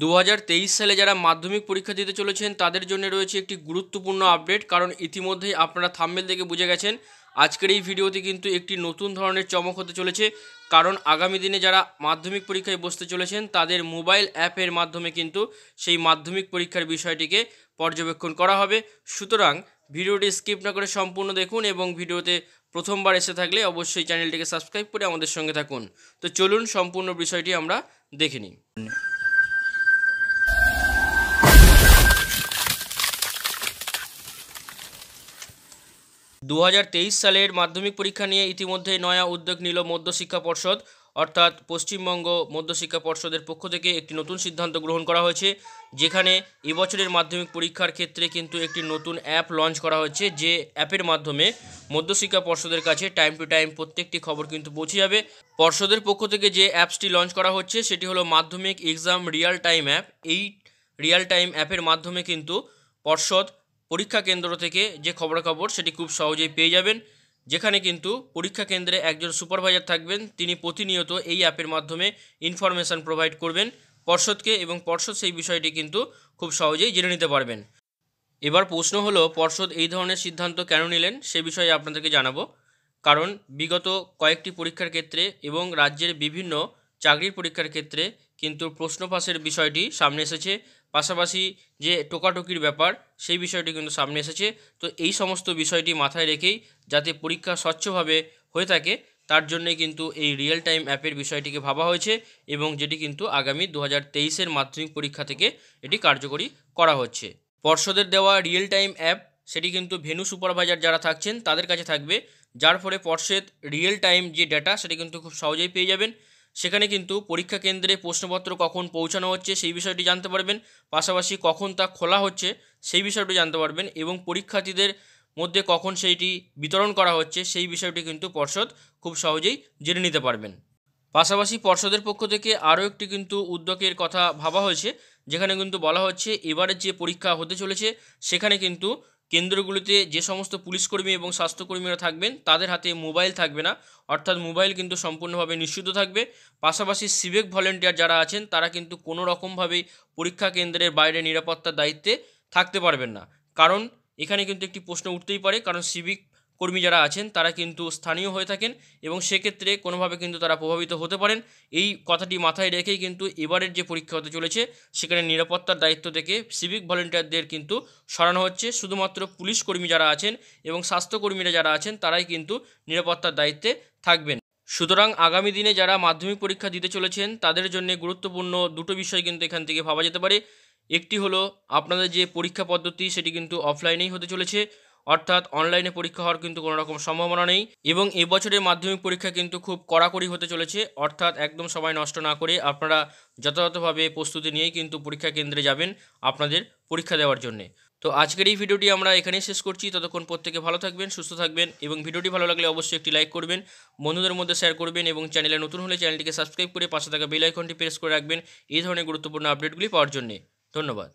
দু সালে যারা মাধ্যমিক পরীক্ষা দিতে চলেছেন তাদের জন্য রয়েছে একটি গুরুত্বপূর্ণ আপডেট কারণ ইতিমধ্যেই আপনারা থাম্বেল দেখে বুঝে গেছেন আজকের এই ভিডিওতে কিন্তু একটি নতুন ধরনের চমক হতে চলেছে কারণ আগামী দিনে যারা মাধ্যমিক পরীক্ষায় বসতে চলেছেন তাদের মোবাইল অ্যাপের মাধ্যমে কিন্তু সেই মাধ্যমিক পরীক্ষার বিষয়টিকে পর্যবেক্ষণ করা হবে সুতরাং ভিডিওটি স্কিপ না করে সম্পূর্ণ দেখুন এবং ভিডিওতে প্রথমবার এসে থাকলে অবশ্যই চ্যানেলটিকে সাবস্ক্রাইব করে আমাদের সঙ্গে থাকুন তো চলুন সম্পূর্ণ বিষয়টি আমরা দেখে নিই দু সালের মাধ্যমিক পরীক্ষা নিয়ে ইতিমধ্যেই নয়া উদ্যোগ নিল মধ্যশিক্ষা পর্ষদ অর্থাৎ পশ্চিমবঙ্গ মধ্যশিক্ষা পর্ষদের পক্ষ থেকে একটি নতুন সিদ্ধান্ত গ্রহণ করা হয়েছে যেখানে এবছরের মাধ্যমিক পরীক্ষার ক্ষেত্রে কিন্তু একটি নতুন অ্যাপ লঞ্চ করা হয়েছে যে অ্যাপের মাধ্যমে মধ্যশিক্ষা পর্ষদের কাছে টাইম টু টাইম প্রত্যেকটি খবর কিন্তু পৌঁছে যাবে পর্ষদের পক্ষ থেকে যে অ্যাপসটি লঞ্চ করা হচ্ছে সেটি হলো Madhyamik exam real time app এই রিয়াল টাইম অ্যাপের মাধ্যমে কিন্তু পর্ষদ পরীক্ষা কেন্দ্র থেকে যে খবরাখবর সেটি খুব সহজেই পেয়ে যাবেন যেখানে কিন্তু পরীক্ষা কেন্দ্রে একজন সুপারভাইজার থাকবেন তিনি প্রতিনিয়ত এই অ্যাপের মাধ্যমে ইনফরমেশান প্রোভাইড করবেন পর্ষদকে এবং পর্ষদ সেই বিষয়টি কিন্তু খুব সহজেই জেনে নিতে পারবেন এবার প্রশ্ন হলো পর্ষদ এই ধরনের সিদ্ধান্ত কেন নিলেন সে বিষয়ে আপনাদেরকে জানাবো কারণ বিগত কয়েকটি পরীক্ষার ক্ষেত্রে এবং রাজ্যের বিভিন্ন চাকরির পরীক্ষার ক্ষেত্রে কিন্তু প্রশ্ন ফাঁসের বিষয়টি সামনে এসেছে পাশাপাশি যে টোকাটোকির ব্যাপার সেই বিষয়টি কিন্তু সামনে এসেছে তো এই সমস্ত বিষয়টি মাথায় রেখেই যাতে পরীক্ষা স্বচ্ছভাবে হয়ে থাকে তার জন্যে কিন্তু এই রিয়েল টাইম অ্যাপের বিষয়টিকে ভাবা হয়েছে এবং যেটি কিন্তু আগামী দু হাজার মাধ্যমিক পরীক্ষা থেকে এটি কার্যকরী করা হচ্ছে পর্ষদের দেওয়া রিয়েল টাইম অ্যাপ সেটি কিন্তু ভেনু সুপারভাইজার যারা থাকছেন তাদের কাছে থাকবে যার ফলে পর্ষদ রিয়েল টাইম যে ডেটা সেটি কিন্তু খুব সহজেই পেয়ে যাবেন সেখানে কিন্তু পরীক্ষা কেন্দ্রে প্রশ্নপত্র কখন পৌঁছানো হচ্ছে সেই বিষয়টি জানতে পারবেন পাশাপাশি কখন তা খোলা হচ্ছে সেই বিষয়টি জানতে পারবেন এবং পরীক্ষার্থীদের মধ্যে কখন সেইটি বিতরণ করা হচ্ছে সেই বিষয়টি কিন্তু পর্ষদ খুব সহজেই জেনে নিতে পারবেন পাশাপাশি পর্ষদের পক্ষ থেকে আরও একটি কিন্তু উদ্যোগের কথা ভাবা হয়েছে যেখানে কিন্তু বলা হচ্ছে এবারের যে পরীক্ষা হতে চলেছে সেখানে কিন্তু কেন্দ্রগুলিতে যে সমস্ত পুলিশকর্মী এবং স্বাস্থ্যকর্মীরা থাকবেন তাদের হাতে মোবাইল থাকবে না অর্থাৎ মোবাইল কিন্তু সম্পূর্ণভাবে নিষিদ্ধ থাকবে পাশাপাশি সিভিক ভলেন্টিয়ার যারা আছেন তারা কিন্তু কোনো রকমভাবেই পরীক্ষা কেন্দ্রের বাইরে নিরাপত্তার দায়িত্বে থাকতে পারবেন না কারণ এখানে কিন্তু একটি প্রশ্ন উঠতেই পারে কারণ সিভিক কর্মী যারা আছেন তারা কিন্তু স্থানীয় হয়ে থাকেন এবং সেক্ষেত্রে কোনোভাবে কিন্তু তারা প্রভাবিত হতে পারেন এই কথাটি মাথায় রেখেই কিন্তু এবারের যে পরীক্ষা হতে চলেছে সেখানে নিরাপত্তার দায়িত্ব থেকে সিভিক ভলেন্টিয়ারদের কিন্তু সরানো হচ্ছে শুধুমাত্র পুলিশ কর্মী যারা আছেন এবং স্বাস্থ্যকর্মীরা যারা আছেন তারাই কিন্তু নিরাপত্তার দায়িত্বে থাকবেন সুতরাং আগামী দিনে যারা মাধ্যমিক পরীক্ষা দিতে চলেছেন তাদের জন্য গুরুত্বপূর্ণ দুটো বিষয় কিন্তু এখান থেকে ভাবা যেতে পারে একটি হলো আপনাদের যে পরীক্ষা পদ্ধতি সেটি কিন্তু অফলাইনেই হতে চলেছে অর্থাৎ অনলাইনে পরীক্ষা হওয়ার কিন্তু কোনো রকম সম্ভাবনা নেই এবং এবছরের মাধ্যমিক পরীক্ষা কিন্তু খুব কড়াকড়ি হতে চলেছে অর্থাৎ একদম সময় নষ্ট না করে আপনারা যথাযথভাবে প্রস্তুতি নিয়েই কিন্তু পরীক্ষা কেন্দ্রে যাবেন আপনাদের পরীক্ষা দেওয়ার জন্যে তো আজকের এই ভিডিওটি আমরা এখানেই শেষ করছি ততক্ষণ প্রত্যেকে ভালো থাকবেন সুস্থ থাকবেন এবং ভিডিওটি ভালো লাগলে অবশ্যই একটি লাইক করবেন বন্ধুদের মধ্যে শেয়ার করবেন এবং চ্যানেলে নতুন হলে চ্যানেলটিকে সাবস্ক্রাইব করে পাশে থাকা বেল আইকনটি প্রেস করে রাখবেন এই ধরনের গুরুত্বপূর্ণ আপডেটগুলি পাওয়ার জন্য ধন্যবাদ